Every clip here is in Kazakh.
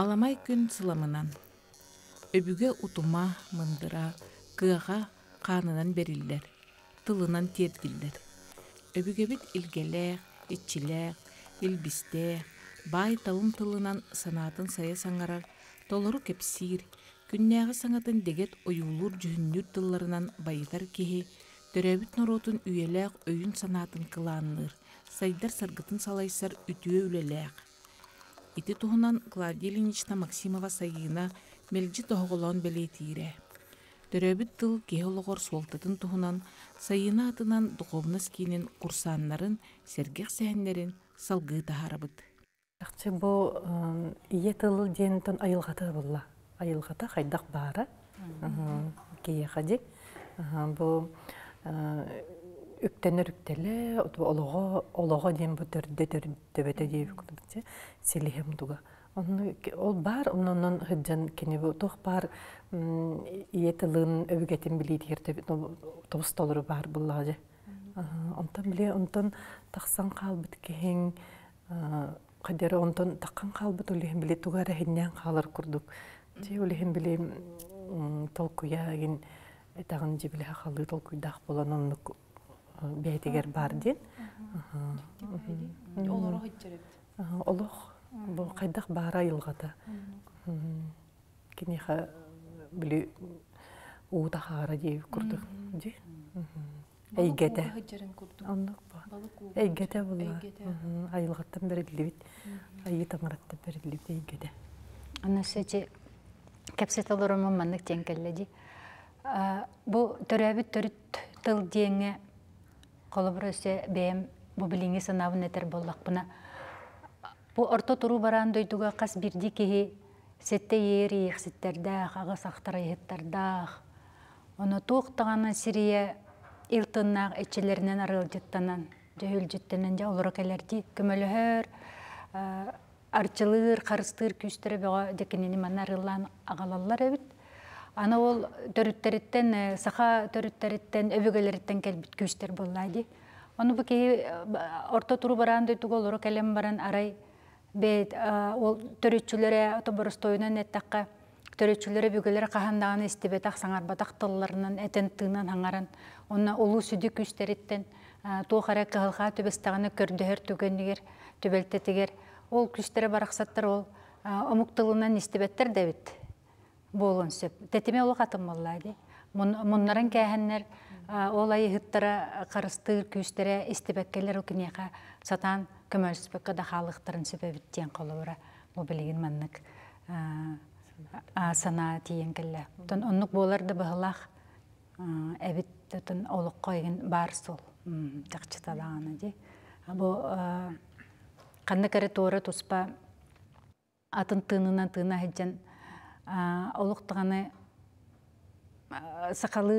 аламай күн сыламынан өбүге утума мындыра кыаға қанынан бериллер тылынан тиергиллер өбүгебит илгелех иччилех илбисте бай талым тылынан санатын сая саңарар толору кепсир күннәгі саңатын дегет уюулур жүһүннүр тылларынан байытар кеи төрөбүт норотун үйелээх өйүн санатын кылааныр сайдар саргытын салайсар үтүө үлелээх Ити туһунан Клавдия Ильинична Максимова Саина мельджи тоһоголон белетире. Төрөбүт тыл геологор суолтатын туһунан Саина атынан духовнас кинин курсаннарын сергех сәһәннәрен салгы таһарабыт. Акчы бу э, ие тыл дентон айылгата булла. Айылгата хайдак баара. Кие хади. Бу э, үктенер үктеле, олого олого дем бу төрдө төрдө дейб күнүктө селихем дуга. ол бар, оннон хыджан кини бу тох бар иетилин өбүгетин билейт херте тобустолору бар буллажы. Онтон биле онтон таксан калбыт кең кадери онтон таккан калбыт улехин биле тугара хиннен калыр курдук. Же улехин биле толкуягин этагын жибиле халды толкуйдах болонун бәйтегер бар дин. Оларға Олық бұл қайдақ бара айылғата. Кенеха білі уыта хара дейіп күрдік. Әйгеді. Әйгеді бұл Айылғаттан бәрілдебет. Айы тамараттан бәрілдебет әйгеді. сөйте кәпсет алырымын маннық Бұл түрі Қолыбыр өсе бәем, бұ біліңе санавын әтір боллақ бұна. Бұ орта тұру баран дөйдіға қас бірді кеғе сетте ері ексеттердақ, ағыс ақтар ехеттердақ. Оны тұқтығаны сирия илтыннақ әтчелерінен арыл жеттанан, жөйіл жеттанан жа олырық әлерді көмілігір, э, арчылыр, қарыстыр, күстірі бұға декенені мана арылан ағалалар Ана ол төрүттөрүттен, э, саха төрүттөрүттен, өбөгөлөрүттен келбит күчтер боллайды. Оны бке кейі э, орта тұру баран дөйтігі олыру кәлем баран арай. Бет э, ол төрүтчілері ото бұрыстойынан әттаққа, төрүтчілері бүгілері қағандағын істебет ақсаңар батақ тылларынан, әтін тыңнан аңаран. Оны сүді күштеріттен, туғара кығылға түбістағыны көрдігер түгенігер, түбелтетігер. Ол күштері барақсаттар ол омуктылынан істебеттер дәбет болон сөп. Тетиме ол хатым боллайды. Мұнларын кәһәннер олай ғыттыра қарыстыр күстере истебеккелер укинеха сатан көмөлсбекке да халықтарын сөбөбүттен колобура бу билигин маннык сана тиен келле. Тон оннук болар да бахлах эбит тон бар сол. Жакчытадааны ди. де. қанды кәрі туыры туспа атын тынынан тына хеджен олықтығаны сақалы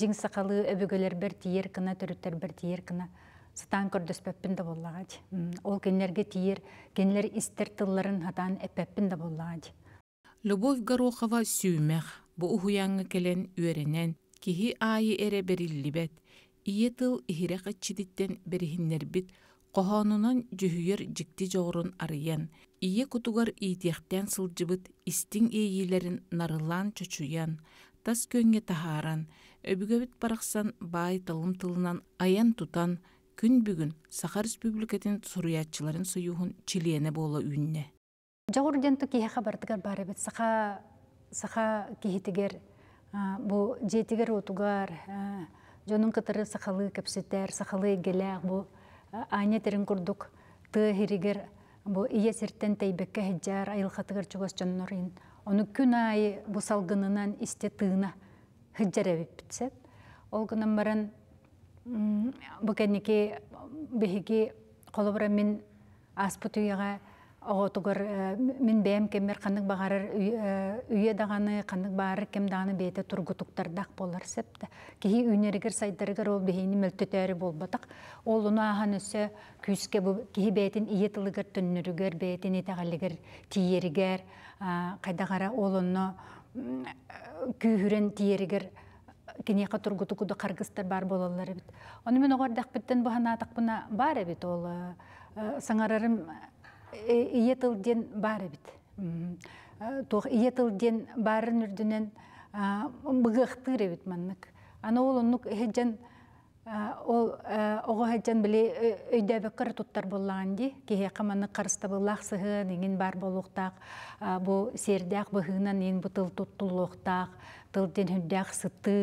жиң сақалы өбөгөлөр бер тиер күні, түріптер бір тиер күні, сұтан көрдіс да болағады. ол кенлерге тиер кенлер істер тылларын хатаан эппеппин да Любов любовь горохова бұ бу ухуяңы келен үөренен кихи айы эре бериллибет ие тыл чидиттен кыччидиттен бит – Қохонунан жүйер жікті жоғырын арыян. Ие кутугар ийтияқтен сылжыбыт истің ейелерін нарылан чочуян. Тас көнге тахаран, өбігөбіт барақсан бай талым тылынан аян тутан, күн бүгін Саха Республикатын сұруятчыларын сұйуғын чилиене болы үйінне. Жоғыр денту кейе қабардығар бары бет, сақа, сақа бұ сақалы кәпсеттер сақалы аня терін курдук ты хиригер бу ие серттен тейбекке хиджар айылхатыгар чугас жоннорин ону күн айы бу істе исте тыына хиджарабиппитсеп ол гынан баран бу кенники бихиги мен аспутуяга оғотугар э, мен бэм кеммер канык багарар үйе э, дағаны қандық баары кем даганы бете тургутуктардак болар септе кихи үнеригер сайдарыгар ол бихини бол болбатак ол уну ахан өсө күүске бу кихи бетин ие тылыгар төннүрүгер бетин тиеригер кайдагара ол онно күүхүрен тиеригер кинеха тургутукуду каргыстар бар болалар бит Оны мен огордак биттен баханаатак бұна бар бит ол э, саңарарым Э, иетілден бары бит. Э, Тоқ иетілден барын үрдінен э, бұғықтыр бит маннық. Ана ол ұнық хеджан ол оғы хеджан біле өйдәбі қыр тұттар болған де, кеге қаманы қарыста болақ сығын, бар болуқтақ, бұл сердәқ бұғынан ең бұтыл тұттылуқтақ, тұлден хүндәқ сыты,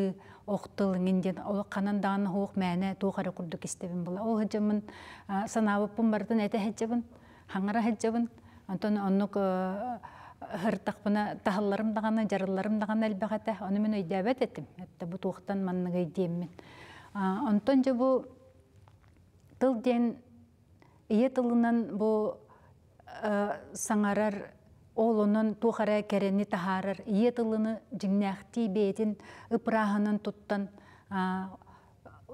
оқтыл ңинден ол қанан дааны мәні мәне құрды күрдік бола бұл. Ол хыджымын санабып бұн әті хаңара хэджабын онтон оннук э, хыртахпына тахалларым дагана жарылларым дагана элбагата оны мен өйдәбәт этим этте бу туухтан манныгай диэммин онтон же бу тыл ден ие тылынан бу э, саңарар олының тухара керени тахарар ие тылыны жиңнәхти беетин ыпыраханын туттан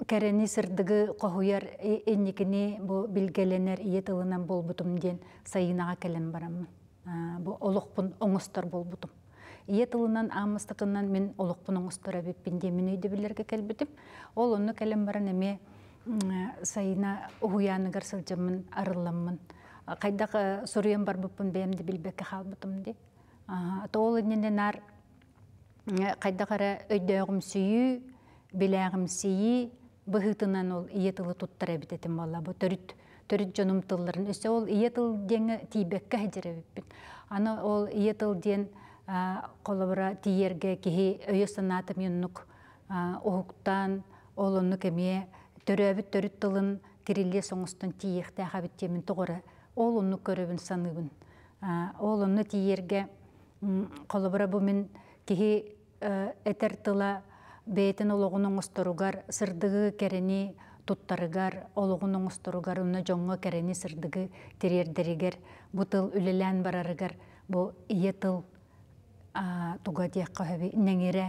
Керени сырдығы қоғуяр әннекіне э, бұ білгеленер иет ылынан ден сайынаға кәлем барамын. Бұ олықпын оңыстар бол бұтым. Иет ылынан мен олықпын оңыстар әбеппен де мен өйді білерге кәлбітіп, ол оны кәлем баран әме э, сайына ұғуяныгар сылжамын, арыламын. Қайдақ сұруен бар бұппын қал бұтым де. То ол ар қайда қара быһытынан ол иетілі туттара битетим балла бу төрүт төрүт жонум тұлларын. Өсе ол дені деңе тийбекке хажеребиппит аны ол иетіл ден колобура тиерге кихи өйө санаатым юннук ухуктан олонну кемие төрөбүт төрүт тылын тирилле соңустан тиехте хабит темин тогора олонну көрөбүн саныбын олонну тиерге қолыбыра бу мен кихи этер бейтен олығының ұстаругар сырдығы керени туттарыгар олығының ұстаругар уна жоңғы керени сырдығы терердерігер бұтыл үлелән барарыгар бұл етіл тыл туга диэк көһөби нэҥире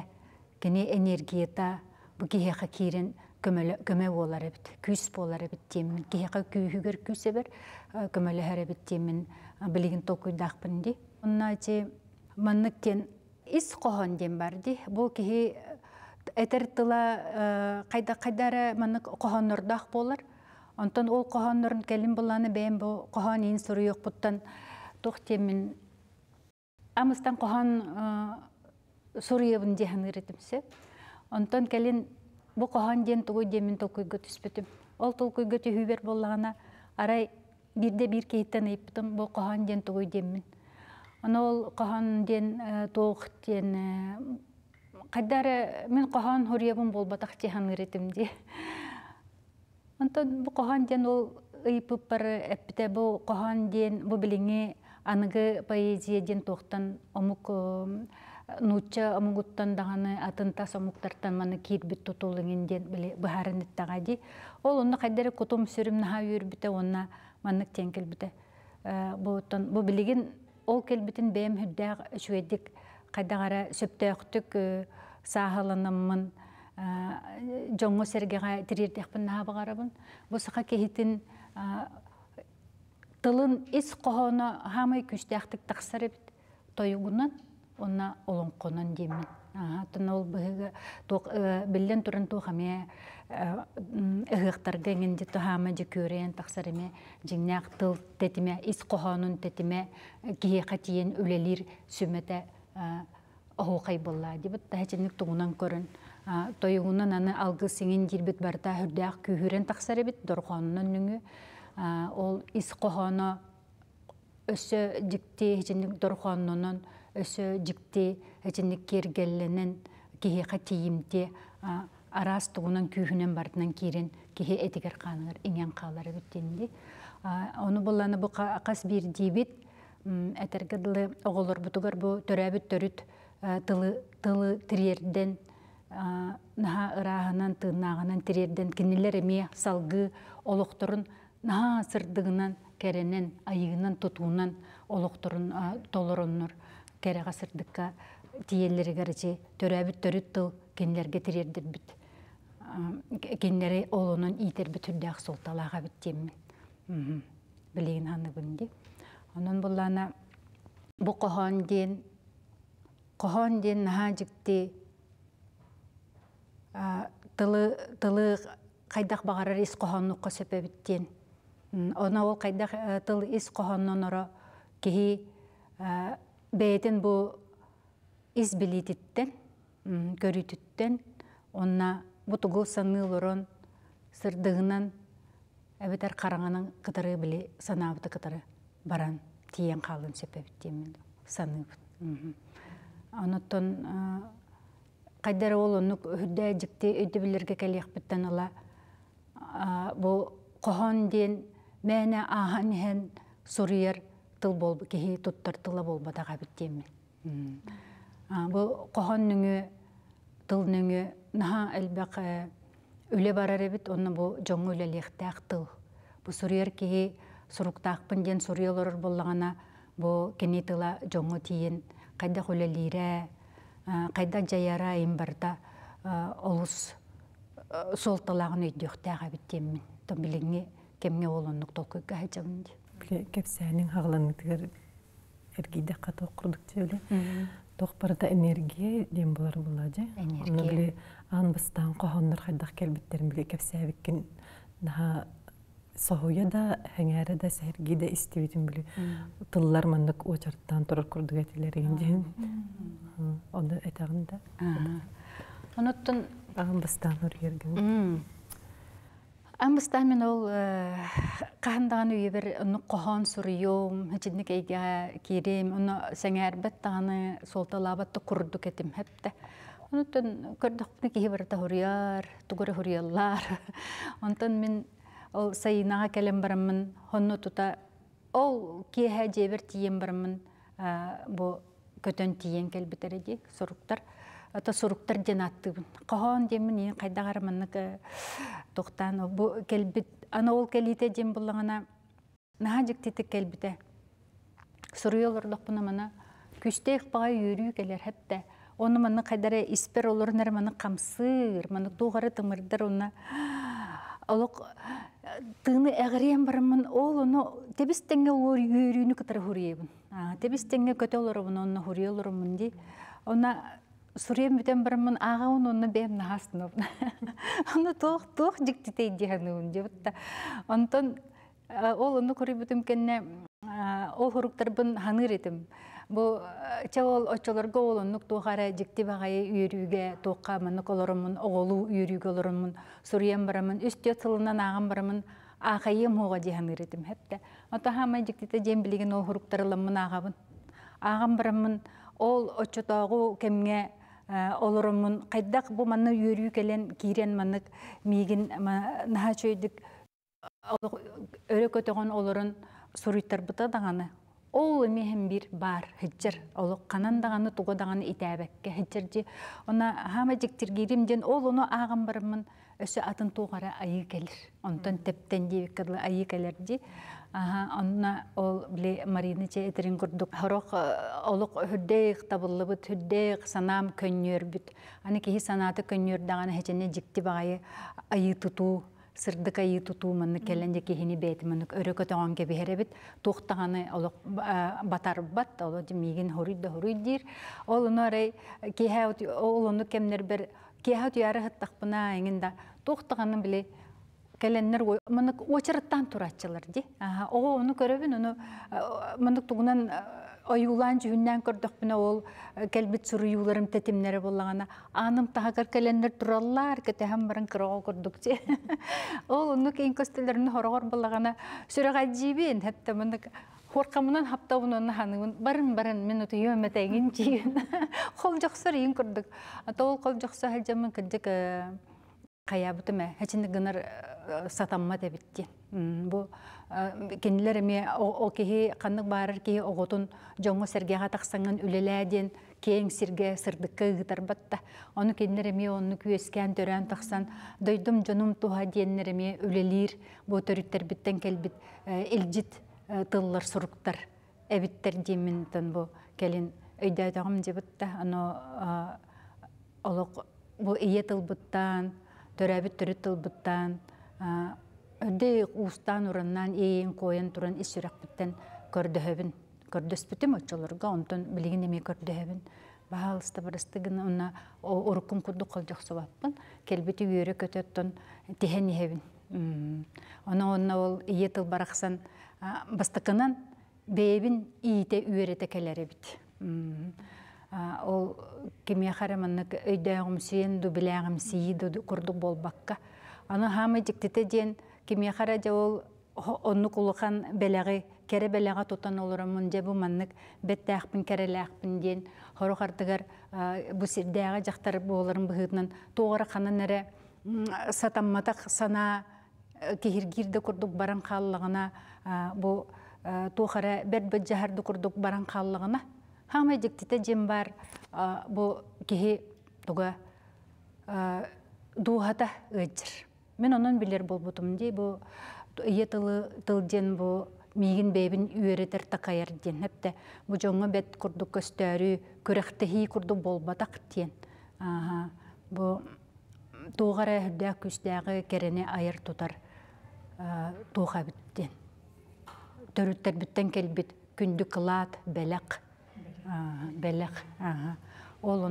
кини энергиета бу киһиэхэ киирин көмө буолар эбит күс буолар эбит тиэммин киһиэхэ күүһүгэр күс эбир көмөлөһөр эбит тиэммин билигин толкуйдаахпын ди ис бар этер тыла ә, кайда кайдары маны кохоннордах болар. Онтон ол кохоннорн келин буланы бен бу кохон ин суруйук буттан Амыстан кохон ә, суруйыбын дехен иретимсе. Онтон келин бу кохон ден тугуй демин толкуйга түспүтүм. Ол толкуйга түһүбер болғана арай бирде бир кейттен ыйыптым бу кохон ден тугуй демин. Ана ол кохон ден ә, Қайдары мен қоған хоребім болбатақ техан үретімде. Онтон бұл қоған ден ол ұйпып бары әппіті бұ қоған ден бұл біліңе анығы поэзияден тоқтан омық нуча омугуттан дағаны атынта сомуктартан маны кирбит тутулыңенден биле быхарынит тагади ол онна қайдары котом сүрүм наха үйүрбите онна маннык тең келбите ә, бутон бу билигин ол келбітін бэм хүддәг шуэдик қайдағара сөптөөхтүк ә, саахаланаммын ә, жоңго сергеға тирирдехпин наабы бу саха кехитин ә, тылын ис кохоно хамай күчтэхтик тахсарыбит тоюгунан онна олоңконон деймин тон ол быһыга тұрын туран тухаме ыһыктарга эңинди тухама көрен тахсареме жиңнях тыл тетиме ис кохонун тетиме киэха тиен үлелир сүмете Э, оһуқай болла дебет тәһәченник тугунан көрөн э, тойугунан аны алгы сиңин жирбит барта хүрдәк күһүрен тахсар бит дорхонунан нүңү э, ол ис кохоно өсө жикти хеченник дорхонунун өсө жикти хеченник кергелленен кихиха тиимти араас тугунан күһүнен бартынан кирен кихи этигер каныгар иңен каалар биттенди оны булланы бу акас бир дибит әтергідлы оғылыр бұтығыр бұ төрәбіт төріт ә, тылы тірерден ә, наға ырағынан тыыннағынан тірерден кинилер эме салгы олоқторын наха сырдығынан кәренен айығынан тутуынан олоқторын ә, толороннор кәреға сырдыққа тиеллері кәрече төрәбіт төріт тыл кинилерге тірердірбіт кинилері олонун итербіт үрдәқ білейін аны Onun bulana bu kohon din, kohon din naha jikti тылы тылы кайдах багарар ис кохоннукка біттен. она ол қайдақ тыл ис кохоннон оро кихи бээтин бу ис билититтен көрүтүттен онна бутугул саныылорон сырдыгынан эбетер караңанын кытары били санаабыты кытары баран тиен қалын сөпөбіттемін саныбын онотон қайдары ол онук үһүддә жикти өйдү билерге ала ыла бұл кохон ден мээне ахан иһен суруйер тыл бол кихи туттар тыла болбатага биттемин бұл кохон нүңі тыл нүңі наха әлбәқ үле барар эбит бұл бу жоңу үлелиэхтээх тыл бұл сұрыер кихи суруктаакпын диэн суруйолорор боллаҕана бу кини тыла жоңо тиин кайда кайда ә, жаяра им барда ә, олус ә, сол талағын өйдөхтәға биттеммин томбилиңи кемге олоннук толкуйга хачамын ди кепсәнең хагланы тигер эргиде катоқ курдук тиөле тохпарда энергия дем булар болады. энергия ан бастан кохоннор хайдах келбиттерин биле кепсәбиккин наха соһуя да хәңәре да сәрги дә истибитин биле. Тыллар мандык очарттан турар курдугатилер инде. Онда этагында. Онуттан агын бастан үргерген. Ам бастан мен ол э, каһандан үйе бер ну кохан сурыйом, хичинник эйге кирем, оны сәңәр баттаны солталабатты курдук этим хәптә. Онуттан көрдөхпне киһи бер тахурияр, тугыры хурияллар. Онтан мен ол сайынаға кэлэн бараммын хонно тута ол киэһэ дьиэбэр тиийэн бараммын бу көтөн тиийэн кэлбитэри диэк суруктар ото суруктар диэн аттыбын хохон диэммин иин хайдагарманнык э, тухтаан бу кэлбит ана ол кэлиите диэн буллаҥана наһа жиктитик кэлбите суруйолорлохпуна мана күстэйхпага үйрүү келер хэпте оны маны қайдары испер олорнар маны қамсыр маны дуғары тымырдар онна олық тыны әгірен барымын ол оны тебіс теңге ол үйрүйіні кітір хұрейбін. Тебіс теңге көте оларымын, оны хұрей оларымын дей. Оны сүрем бүтен барымын, аға оны оны бәм нағасын оны. Оны тоқ-тоқ жіктетей дегенуін деп. Онтон ол оны көрі бүтім ол хұрықтар бұн ханыр етім. Бу э, чавол очолорго олоннук тухара жикти багай үйрүүге тукка мынык олорумун, оголу үйрүүге олорумун, сурыян барамын, үстө тылынан аган барамын, ахайым хога жихан иретим хепте. Ата хамай жиктите жем билеген ол хуруктарыламын агабын. Аган барамын, ол очотогу кемге э, олорумун, кайдак бу маны үйрүү келен кирен манык мигин наха чөйдик өрөкөтөгөн олорун суруйтар ол эмиһин бир бар хыджыр олук канан даганы туго даганы она хама жиктиргирим ден ол ону бармын атын тугара айы келир онтон тептен дебеккырлы айы келер аха онна ол биле марина же этерин курдук хорок э, олук хүрдеек табыллыбыт хүрдеек санам көннөрбүт аны кихи санаты көннөр даганы хечене жикти багайы айы тутуу сырдык айы туту манны келленде кихини бейти манны өрөкө тоон ке бихеребит тухтаны олок батарбат оло димигин хоруйд да хоруйд дир ол норай киха ол ону кемнер бер киха туяры хаттакпына эңинда тухтаганы биле келеннер мынык очырыттан турачылар ди ого ону көрөбүн ону мынык тугунан ойулан жүннән көрдік біне ол э, кәлбіт сұры юларым тәтемнәрі болағана. Аным тағыр кәләндер тұраллар кәтәхәм барын кірға көрдік те. Ол ұны кейін көстелерін хорғыр болағана сүріға жейбен, әтті мұны қорқамынан хапта оны ханығын барын барын мен ұты өмәтәйген жейін. Қол жақсыр ең көрдік. Ата ол қол жақсы әлжамын кірдік қая э, бұтыма, әчінді ғынар э, сатамма Бу э, кинилер эме о киһи қандық баарыр киһи оготун жоңго сергега тахсаңын үлеләден кең сирге сырдыкка ыгытарбатта ону кинилер эме онну күөскән төрән тахсан дойдум жонум туха диеннер эме үлелир бу төрүттербиттен келбит элжит э, тыллар суруктар эбиттер диемин тон бу келин өйдөтөгүм дебитта ано э, олок бу ие тылбыттан төрөбүт төрүт тылбыттан Өрде устан урыннан эйин койын туран исүрәкбиттен көрдөһөбүн. Көрдөспүтүм очолорга онтон билигин эме көрдөһөбүн. Баалыста барыстыгын уна оруккум кудду калжак собаппын. Келбити үйөрө көтөттөн тиһен иһебин. Она онна ол ийе тыл бараксан бастыкынан бэйбин ийте үйөрөтө келеребит. Ол кемия хараманнык өйдөгүм сүйен ду билегим құрдық ду курдук болбакка. Аны хамы диктите диен хара же ол онну кулухан белеги кере белега тутан олоромун же бу маннык беттээхпин керелээхпин диэн хорохардыгар бу сирдээга жактар буоларын быһыытынан туогара ханан эре сатамматах сана э, кихиргирде курдук баран хааллагына бу э, тухара бербет жаһарды курдук баран хааллагына хама жиктите жем бар бу кихи туга дуухата ыджыр Мен онын бұл бұтым дей бу ие бұл тылден бу үйеретір бэйбин үэретер Әпті диен. жоңы бәт күрді бет көріқті көстөрү күрді курду болбатак диен. Бу туугара хүрдэ күстөгү керени айыр тутар биттен. Төрүттер биттен келбит күндүк лат белек. аға. Ол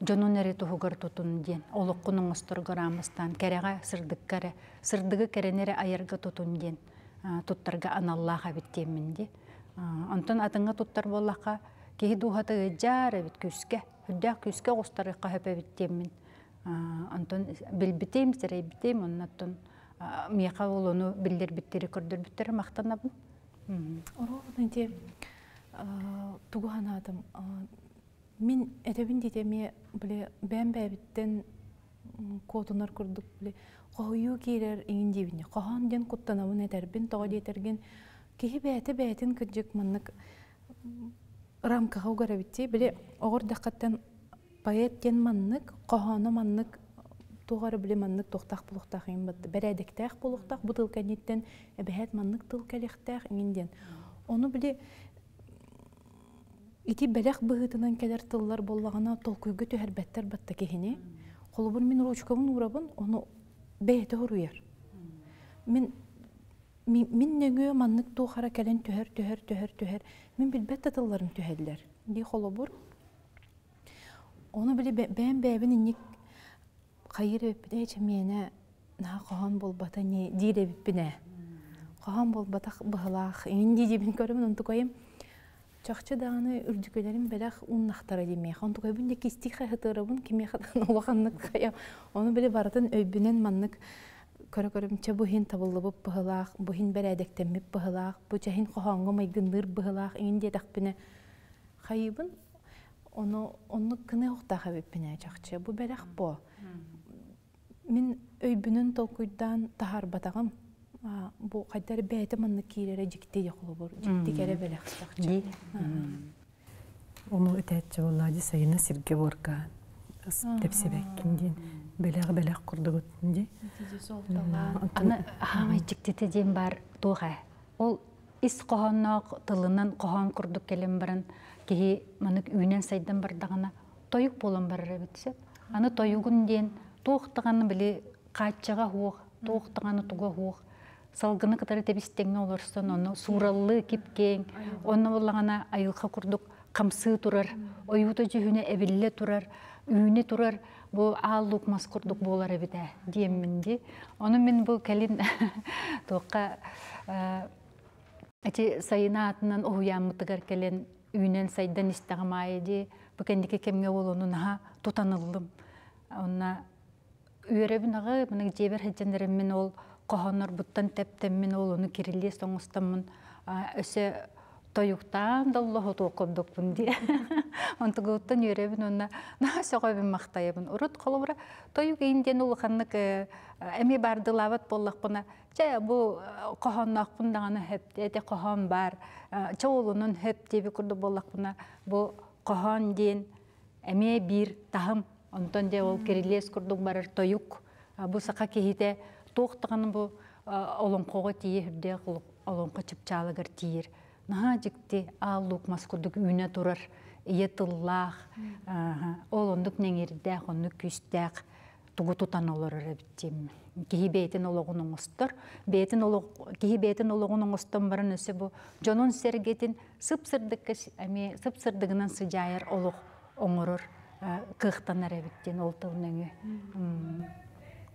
жонун эри туһугар тутун диэн олоккунун остургараамыстан кэрэҕэ сырдыккара сырдыгы кэрэнэри айырга тутун диэн туттарга аналлаах абиттиэмминди онтон атыңа туттар боллаха киһи дуухата ыджаар эбит күске хүддээх күске густарыкка хөпөбиттиэммин онтон билбитиим сирейбитиим оннаттон мияка ол ону биллербиттири көрдөрбүттери мактанабын оролнде тугуанаатым Мен әтәбін ме біле бән бәбіттен қотынар күрдік біле қойу келер еңінде дейбіне Қоған ден құттанауын әтәрбін тоға детерген кейі бәті бәтін күрдік мұнық рамкаға бітте біле оғыр дақаттан баяттен мұнық қоғаны мұнық туғары біле мұнық тоқтақ бұлықтақ ең бұдды. бұлықтақ бұтыл кәнеттен әбәәт мұнық тұл еңінден. Оны біле Ити бәләк быһытынан кәләр тыллар боллағана толкуйгы төһәрбәттәр батта кеһине. Холубын мин ручкамын урабын, оны бәйәте хоруяр. Мин мин нәгө маннык тухара кәлән төһәр төһәр төһәр төһәр. Мин билбәттә тылларын төһәдләр. Ди холубур. Оны биле бәм бәбин ник хайыр бәйчә менә на хахан болбата не дире бинә. Хахан болбата быһлах. Инди дибин көрәмен, онтукайым чахчы дааны үрдүкөлерин белах уннахтара деме хонтук өбүн деки стиха хытырыбын киме хатан улаханнык кая оны биле баратын өйбүнен маннык көрө көрөмчө бухин табылыбып быһылаах бухин берээдектеммип быһылаах бу жахин хохоңго майгынныр быһылаах иңин диэдахпине хайыбын ону онну кыны уктахабиппине чахчы бу белах бо мин өйбүнүн толкуйдан тахарбатагым бу кайдар бәйті манны кирере жикте де холобур жикте кере беле қыстақ Ону өтәтче буллади сайына сирге борка тепсебеккин дин белег белег курдугут дин аны хамай жиктете дин бар туга ол іс кохоннок тылынан кохон курдук келем барын кихи манык үйнен сайдан бардагана тойық болон барыр битсе аны тоюгун дин туктаганы биле каччага хук туктаганы туга хук салгыны кытары тебистеңне олорсон ону сураллы кипкең ону буллагана айылха курдук камсы турар оюута жүһүнө эбилле турар тұрар, турар бу ааллук мас курдук болар эбите э, диемминди ону мен бұл келин туокка э, эти сайына атынан уяамытыгар келен үйнен сайдан истагамайди бекендики кемге болону наха тутанылдым онна үйребинагы мына жебер хеджендереммен ол коһоннор буттан тептеммин ол уну кирилли соңустаммын өсө тойуктан доллоху туокобдукпун дие онтугууттан үйребин онна наа соғойбин мактайыбын урут холобура тоюк иинден улуханнык э, эми бардылабат боллахпуна же бу э, кохоннохпун дагана хөп эте кохон бар э, чоулунун хөп деби курду боллахпуна бұл кохон ден әме бір тахым онтон де ол кирилес курдук барар тоюк бұл сақа кихите бу бұл олонқоға тиерде олонқо чыпчалыгар тиер наха жикти ааллук маскудук үйүнө турар ие олондук неңердеах оннук күүстээх тугу олорор эбиттим киһи бээтин ологун оҥостор бээтин киһи бээтин ологун оҥостон баран өсө бу жонун сергетин эми сыпсырдыгынан олох оңорор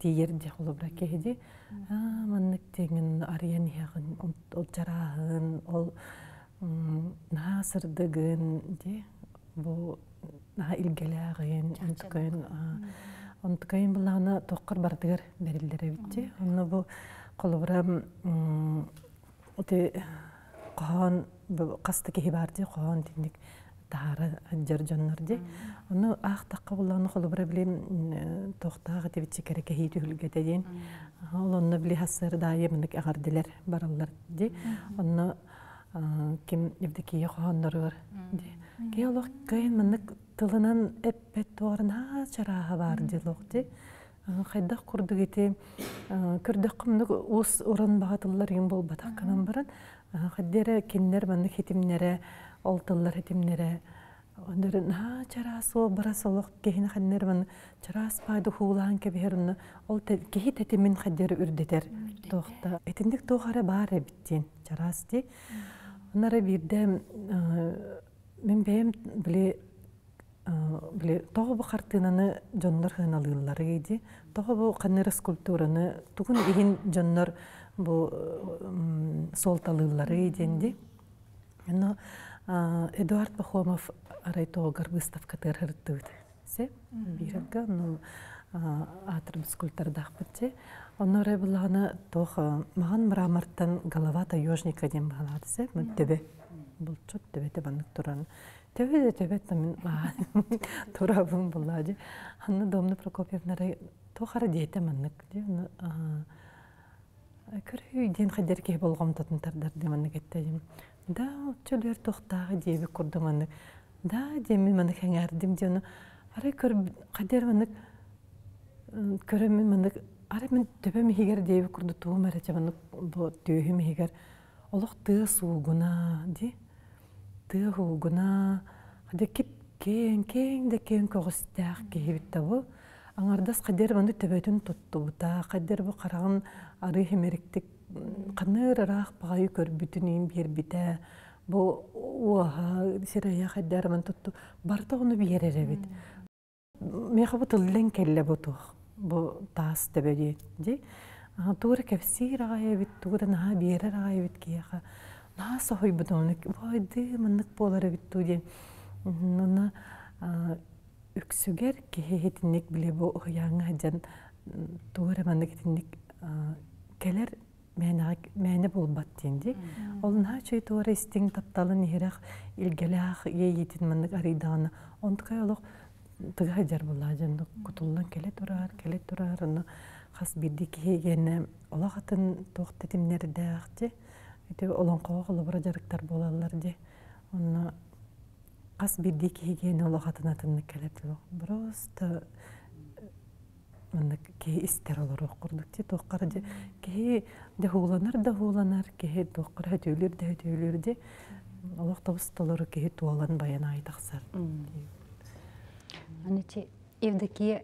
тиер де холобра кеһди маннык ариян арьяниягын ол жарағын ол наһа де бұл наһа илгелягын онткын онткын булана токкар бардыгар берилдере битти онно бу холобра ти кохон қоған кеһи бар ди қоған тиндик тары анжар жоннорди ону ах ахтакка булланы холобра билим э, тохтага тебитче кереке хейти хүлгете дин олонно били хасыр да емник агардилер баралар ди ону э, ким евдекие хоннор бар ди геолог кейин мынык тылынан эппе туарына чараа бар ди лох ди хайдах курдук ити э, кырдык кымнык уус уран багатыллар ин болбатак канан баран хаддере кеннер мынык хетимнере олтыллар хетимнере. Ондарын на чарас о барас олох кехин ханнерман чарас пайды хулаан кеберн ол кехи тетимин хаддер үрдетер. тоқта. этиндик тохара бары биттен чарас ти. Онара бирдем э, мен бем биле э, биле тоғы бұ қартынаны жоннор хыналыыллары еді тоғы бұ қаннер скульптураны тугун деген жоннор бұ э, солталыыллары еденди но Эдуард Пахомов арайтоғар выставка тәрһірттүүд. Се, бирәккә, ну, атрым скульптардах бітте. Онны рай бұлағына тох маған мұрамарттан головата южника дем бағалады, се, мен төбе. Бұл чөп төбе табандық тұран. Төбе де төбе тамин маған тұрабым бұлады. Анны Домны Прокопьевна рай тоқары дейті а э, Көрі ден қадерге болғам татынтардар деманнық еттәйім да чөлөр токтагы жеби курдуманык да мен маны хеңардим диону ары көр кадер манык көрөмүн манык ары мен төбө михигер жеби курду туум эрече манык бу түйүхү михигер олох тыы суугуна ди тыы хуугуна хаде кип кең кең де кең көгүстаах киибит да бу аңардас кадер маны төбөтүн туттубута кадер бу карагын ары хемериктик бағай көр рарақ бағайы көрбүтүнин бербите бу уаха аяқ әддәрімін тұтты, барта кәлі уну биереребит мехабы тыллен келле бутух бу таас тебеди ди тугура кепсир агайбит тугура наха биерер агайбит кияха наа сохой бутуну вайды мыннык боларыбит туди нуна үксүгер кехетинник биле бу яңы жан тугура мандыкетинник кәлер мәні болбат тендик. Олон ха чөй тапталы истин тапталын ирах илгелах ейитин мындык ариданы. Онткай олық тыга жар була жанды кутуллан келе турар, келе турар. Қас бірді кейгені кигене олох атын тохта тимнер ақты. Ите олон қолы бұра жарықтар болалар де. Қас бірді кейгені кигене олох атын онда кеһи истер олор оккурдук ти тохкар же кеһи да хууланар да хууланар кеһи тохкар хөтөөлүр да хөтөөлүр де олох табыс толору кеһи туолан баян айтаксар анычи евдокия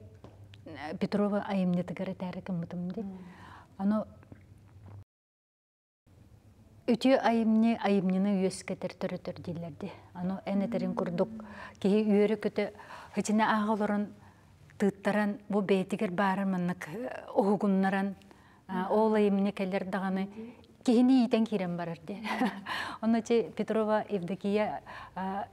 э, петрова айымне тыгары тәри кымытым де ано үтү айымне айымнены үйөскетер төрөтөр дилерди ано энетерин курдук кеһи үйөрү көтө хычына агалорун тыттаран бу бетигер барын мынык огугуннаран э, ол эмне келер даганы кини итен кирен барар де че петрова евдокия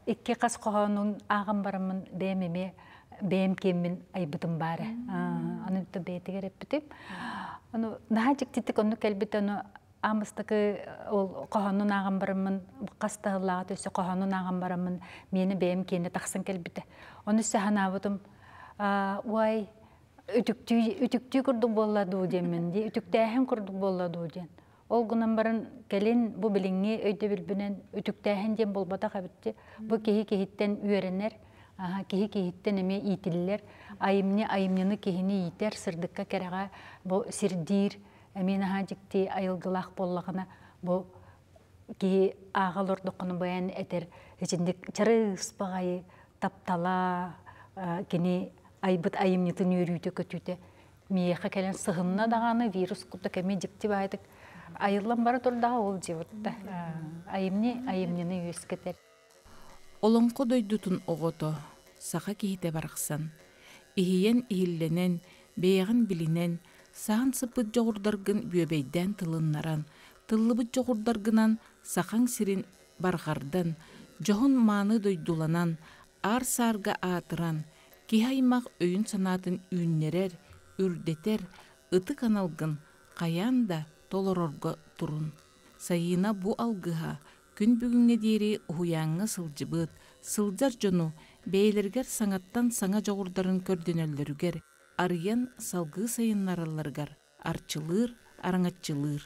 икки кас кохонун агын барымын бемеме бэм кеммин айбытым бары аны то бетигер эппитип ону наажик титик ону келбит э, ону амыстыкы ол кохонун агын барымын кастыылаат өсө кохонун агын барымын мени бэм кени таксын келбите ону саханабытым уай үтүктүү курдук болады дуу деммин ди үтүктээхин курдук ол гынан барын келин бу билиңи өйдө билбүнен үтүктээхин диэн болбата Бұ бу кихи кихиттен үөренер кихи кихиттен эме иитиллер айымни айымнины кихини иитер сырдыкка керега бу сирдиир эмин ахажикти айылгылах боллагына бу кии аагалор баян этер ичиндик чарыыспагайы таптала кини айбыт айымны тынөрүйті көтүте. Миеха келен сығымна дағаны вирус құты кәме депті байдық. Айылын бары тұрдағы ол дебітті. Айымны айымнені өскетер. Олыңқы дойдутын оғыты, сақа кейте барықсын. Ихиен ихилленен, бейіғін білінен, сахан сыпыт жоғырдарғын бөбейден тылыннаран, тыллыбыт жоғырдарғынан сақан сирин барғардан, жоғын маны дөйдуланан, ар сарга атыран, Киһа өйін өйүн санаатын үүннерер, үрдетер, ыты каналгын, қаян да толорорго турун. Сайына бұ алғыға күн бүгінгі дейірі ұхуяңы сылжыбыт, сылжар жону, бейлергер саңаттан саңа жоғырдарын көрденөлдірігер, салгы салғы сайыннарылыргар, арчылыр, аранатчылыр.